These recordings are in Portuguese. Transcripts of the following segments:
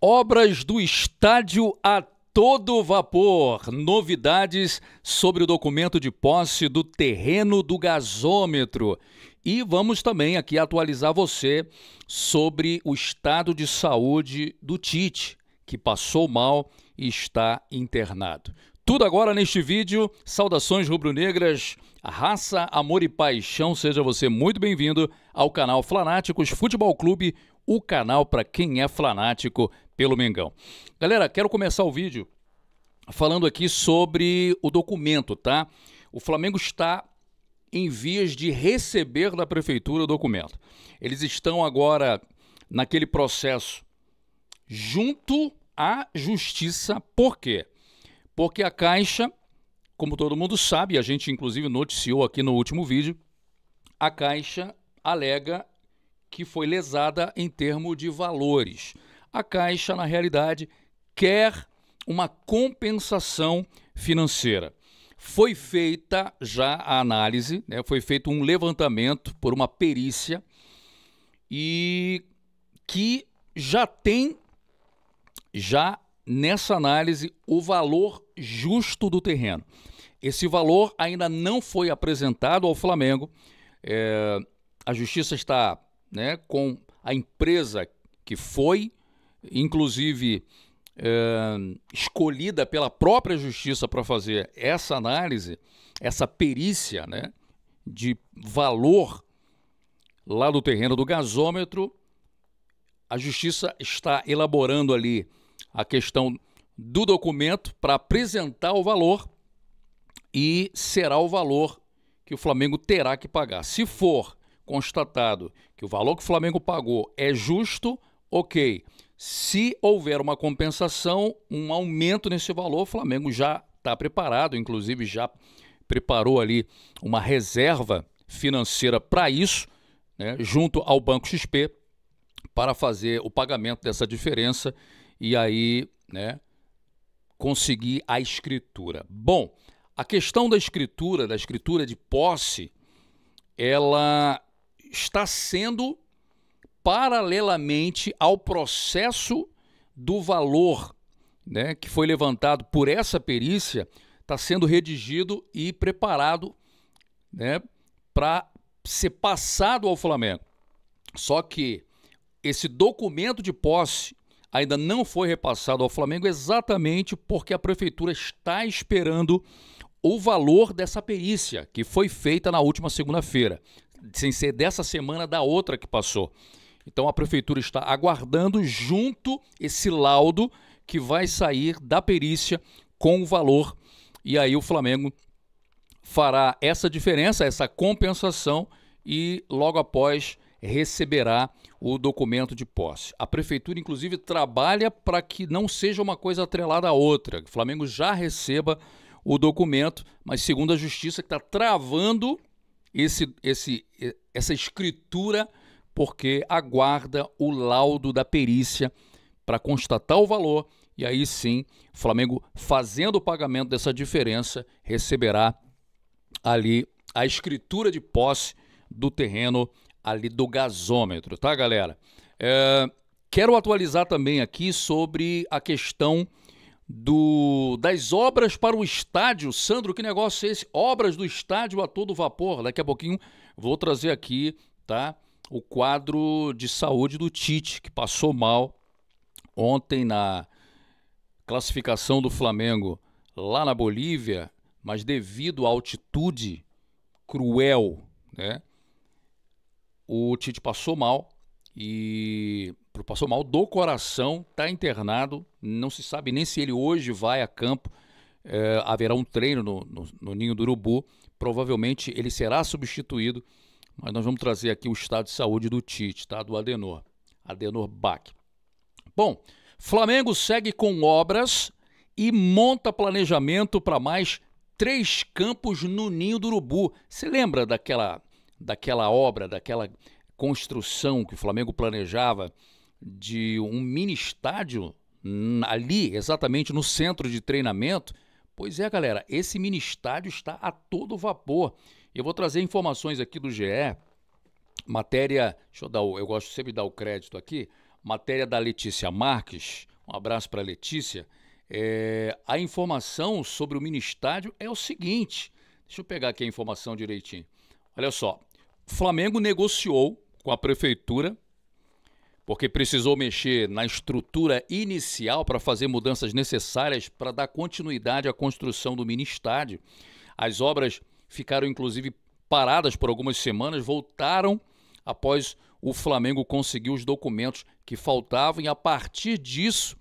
Obras do estádio a todo vapor. Novidades sobre o documento de posse do terreno do gasômetro. E vamos também aqui atualizar você sobre o estado de saúde do Tite, que passou mal e está internado. Tudo agora neste vídeo. Saudações rubro-negras, raça, amor e paixão. Seja você muito bem-vindo ao canal Flanáticos Futebol Clube, o canal para quem é fanático pelo Mengão. Galera, quero começar o vídeo falando aqui sobre o documento, tá? O Flamengo está em vias de receber da prefeitura o documento. Eles estão agora naquele processo junto à justiça. Por quê? Porque a Caixa, como todo mundo sabe, a gente inclusive noticiou aqui no último vídeo, a Caixa alega que foi lesada em termos de valores a Caixa, na realidade, quer uma compensação financeira. Foi feita já a análise, né? foi feito um levantamento por uma perícia e que já tem, já nessa análise, o valor justo do terreno. Esse valor ainda não foi apresentado ao Flamengo. É, a justiça está né, com a empresa que foi inclusive é, escolhida pela própria justiça para fazer essa análise, essa perícia né, de valor lá do terreno do gasômetro, a justiça está elaborando ali a questão do documento para apresentar o valor e será o valor que o Flamengo terá que pagar. Se for constatado que o valor que o Flamengo pagou é justo, ok. Se houver uma compensação, um aumento nesse valor, o Flamengo já está preparado, inclusive já preparou ali uma reserva financeira para isso, né, junto ao Banco XP, para fazer o pagamento dessa diferença e aí né, conseguir a escritura. Bom, a questão da escritura, da escritura de posse, ela está sendo paralelamente ao processo do valor né, que foi levantado por essa perícia, está sendo redigido e preparado né, para ser passado ao Flamengo. Só que esse documento de posse ainda não foi repassado ao Flamengo exatamente porque a prefeitura está esperando o valor dessa perícia que foi feita na última segunda-feira, sem ser dessa semana da outra que passou. Então a prefeitura está aguardando junto esse laudo que vai sair da perícia com o valor. E aí o Flamengo fará essa diferença, essa compensação e logo após receberá o documento de posse. A prefeitura, inclusive, trabalha para que não seja uma coisa atrelada à outra. O Flamengo já receba o documento, mas segundo a justiça que está travando esse, esse, essa escritura porque aguarda o laudo da perícia para constatar o valor e aí sim, o Flamengo fazendo o pagamento dessa diferença receberá ali a escritura de posse do terreno ali do gasômetro, tá, galera? É, quero atualizar também aqui sobre a questão do das obras para o estádio. Sandro, que negócio é esse? Obras do estádio a todo vapor. Daqui a pouquinho vou trazer aqui, tá? o quadro de saúde do Tite, que passou mal ontem na classificação do Flamengo lá na Bolívia, mas devido à altitude cruel, né? O Tite passou mal e passou mal do coração, está internado, não se sabe nem se ele hoje vai a campo. É, haverá um treino no, no, no Ninho do Urubu. Provavelmente ele será substituído mas nós vamos trazer aqui o estado de saúde do Tite, tá? Do Adenor. Adenor Bach. Bom, Flamengo segue com obras e monta planejamento para mais três campos no Ninho do Urubu. Você lembra daquela, daquela obra, daquela construção que o Flamengo planejava de um mini estádio ali, exatamente no centro de treinamento? Pois é, galera, esse mini estádio está a todo vapor. Eu vou trazer informações aqui do GE, matéria, deixa eu dar, o, eu gosto sempre de dar o crédito aqui, matéria da Letícia Marques, um abraço para Letícia. É, a informação sobre o mini estádio é o seguinte, deixa eu pegar aqui a informação direitinho. Olha só, Flamengo negociou com a prefeitura porque precisou mexer na estrutura inicial para fazer mudanças necessárias para dar continuidade à construção do mini estádio. As obras ficaram inclusive paradas por algumas semanas, voltaram após o Flamengo conseguir os documentos que faltavam e a partir disso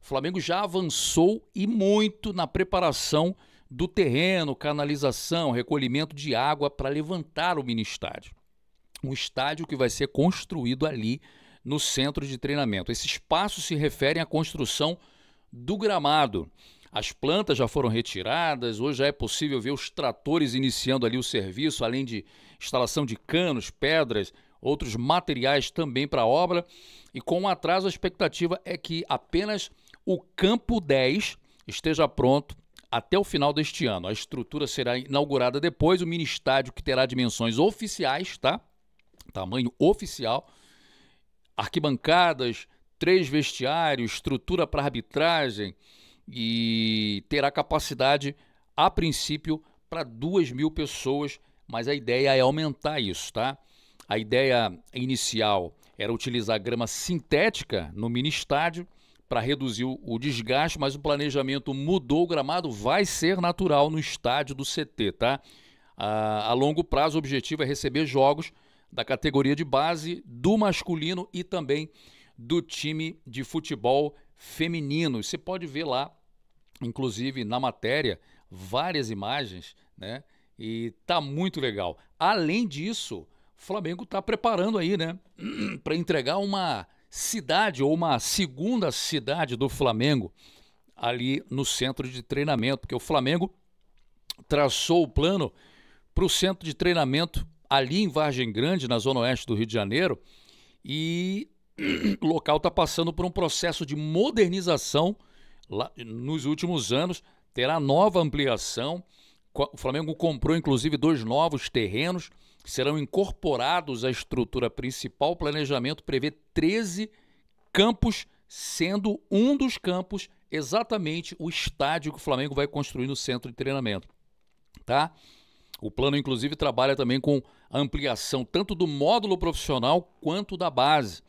o Flamengo já avançou e muito na preparação do terreno, canalização, recolhimento de água para levantar o mini estádio. Um estádio que vai ser construído ali no centro de treinamento. Esses passos se referem à construção do gramado. As plantas já foram retiradas, hoje já é possível ver os tratores iniciando ali o serviço, além de instalação de canos, pedras, outros materiais também para a obra. E com um atraso, a expectativa é que apenas o Campo 10 esteja pronto até o final deste ano. A estrutura será inaugurada depois, o mini estádio que terá dimensões oficiais, tá? Tamanho oficial, arquibancadas, três vestiários, estrutura para arbitragem, e terá capacidade, a princípio, para 2 mil pessoas, mas a ideia é aumentar isso, tá? A ideia inicial era utilizar grama sintética no mini estádio para reduzir o desgaste, mas o planejamento mudou, o gramado vai ser natural no estádio do CT, tá? A, a longo prazo, o objetivo é receber jogos da categoria de base, do masculino e também do time de futebol feminino. Você pode ver lá inclusive na matéria, várias imagens, né? E tá muito legal. Além disso, o Flamengo está preparando aí, né, para entregar uma cidade ou uma segunda cidade do Flamengo ali no centro de treinamento, porque o Flamengo traçou o plano para o centro de treinamento ali em Vargem Grande, na zona oeste do Rio de Janeiro, e o local está passando por um processo de modernização nos últimos anos, terá nova ampliação. O Flamengo comprou, inclusive, dois novos terrenos que serão incorporados à estrutura principal. O planejamento prevê 13 campos, sendo um dos campos exatamente o estádio que o Flamengo vai construir no centro de treinamento. Tá? O plano, inclusive, trabalha também com ampliação tanto do módulo profissional quanto da base.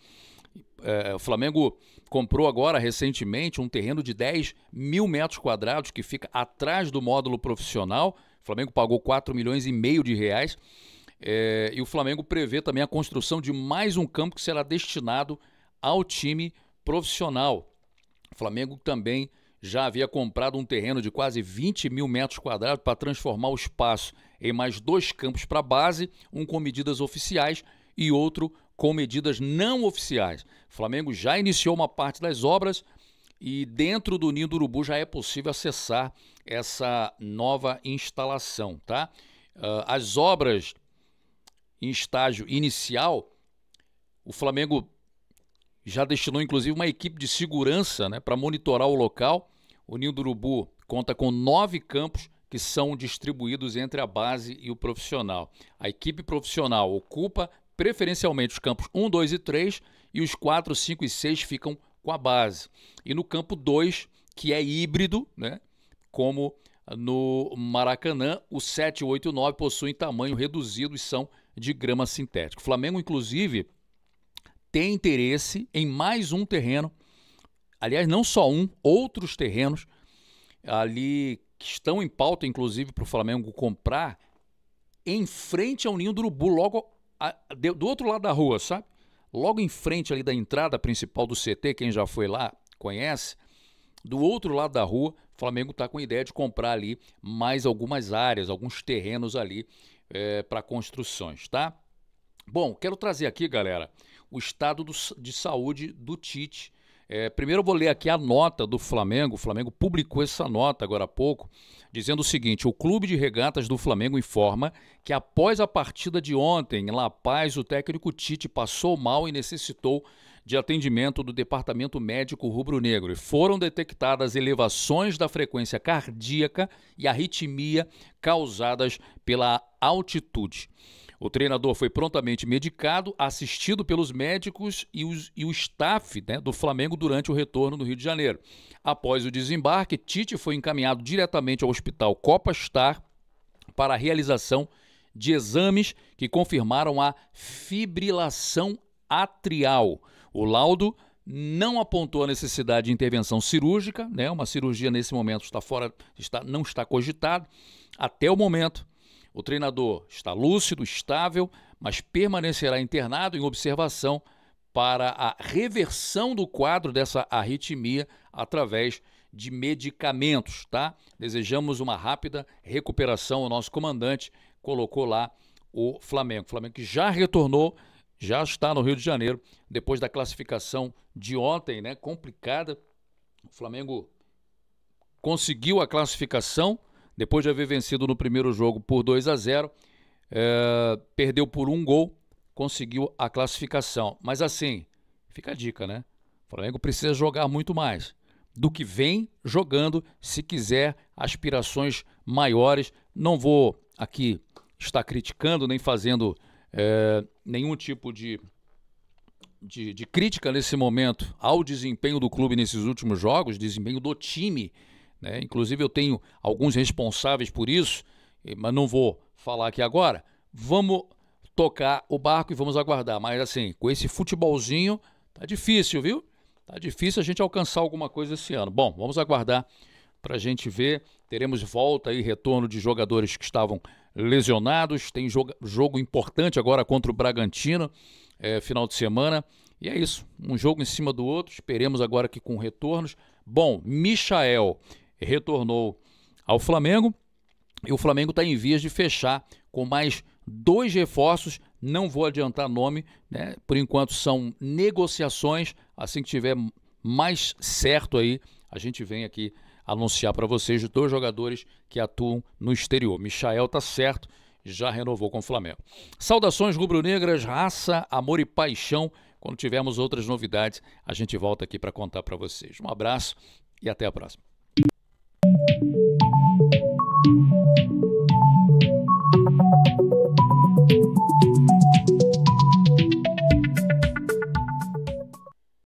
É, o Flamengo comprou agora recentemente um terreno de 10 mil metros quadrados que fica atrás do módulo profissional. O Flamengo pagou 4 milhões e meio de reais. É, e o Flamengo prevê também a construção de mais um campo que será destinado ao time profissional. O Flamengo também já havia comprado um terreno de quase 20 mil metros quadrados para transformar o espaço em mais dois campos para base, um com medidas oficiais e outro com medidas não oficiais. O Flamengo já iniciou uma parte das obras e dentro do Ninho do Urubu já é possível acessar essa nova instalação, tá? Ah, as obras em estágio inicial, o Flamengo já destinou inclusive uma equipe de segurança né, para monitorar o local. O Ninho do Urubu conta com nove campos que são distribuídos entre a base e o profissional. A equipe profissional ocupa preferencialmente os campos 1, 2 e 3, e os 4, 5 e 6 ficam com a base. E no campo 2, que é híbrido, né? como no Maracanã, o 7, 8 e 9 possuem tamanho reduzido e são de grama sintético. O Flamengo, inclusive, tem interesse em mais um terreno, aliás, não só um, outros terrenos ali que estão em pauta, inclusive, para o Flamengo comprar em frente ao Ninho do Urubu, logo a, de, do outro lado da rua, sabe? Logo em frente ali da entrada principal do CT, quem já foi lá conhece, do outro lado da rua, o Flamengo está com a ideia de comprar ali mais algumas áreas, alguns terrenos ali é, para construções, tá? Bom, quero trazer aqui, galera, o estado do, de saúde do Tite. É, primeiro eu vou ler aqui a nota do Flamengo. O Flamengo publicou essa nota agora há pouco dizendo o seguinte: o Clube de Regatas do Flamengo informa que após a partida de ontem em La Paz, o técnico Tite passou mal e necessitou de atendimento do Departamento Médico Rubro-Negro foram detectadas elevações da frequência cardíaca e arritmia causadas pela altitude. O treinador foi prontamente medicado, assistido pelos médicos e, os, e o staff né, do Flamengo durante o retorno no Rio de Janeiro. Após o desembarque, Tite foi encaminhado diretamente ao hospital Copa Star para a realização de exames que confirmaram a fibrilação atrial. O laudo não apontou a necessidade de intervenção cirúrgica, né? Uma cirurgia nesse momento está fora, está, não está cogitada até o momento o treinador está lúcido, estável, mas permanecerá internado em observação para a reversão do quadro dessa arritmia através de medicamentos, tá? Desejamos uma rápida recuperação ao nosso comandante, colocou lá o Flamengo. O Flamengo que já retornou, já está no Rio de Janeiro, depois da classificação de ontem, né? Complicada. O Flamengo conseguiu a classificação depois de haver vencido no primeiro jogo por 2 a 0, é, perdeu por um gol, conseguiu a classificação. Mas assim, fica a dica, né? O Flamengo precisa jogar muito mais do que vem jogando se quiser aspirações maiores. Não vou aqui estar criticando nem fazendo é, nenhum tipo de, de, de, crítica nesse momento ao desempenho do clube nesses últimos jogos, desempenho do time né? Inclusive, eu tenho alguns responsáveis por isso, eh, mas não vou falar aqui agora. Vamos tocar o barco e vamos aguardar. Mas assim, com esse futebolzinho, tá difícil, viu? Tá difícil a gente alcançar alguma coisa esse ano. Bom, vamos aguardar para a gente ver. Teremos volta e retorno de jogadores que estavam lesionados. Tem jogo, jogo importante agora contra o Bragantino, é, final de semana. E é isso, um jogo em cima do outro. Esperemos agora que com retornos. Bom, Michael retornou ao Flamengo e o Flamengo está em vias de fechar com mais dois reforços. Não vou adiantar nome, né? por enquanto são negociações. Assim que tiver mais certo aí, a gente vem aqui anunciar para vocês dois jogadores que atuam no exterior. Michael tá certo, já renovou com o Flamengo. Saudações rubro-negras, raça, amor e paixão. Quando tivermos outras novidades, a gente volta aqui para contar para vocês. Um abraço e até a próxima. thank you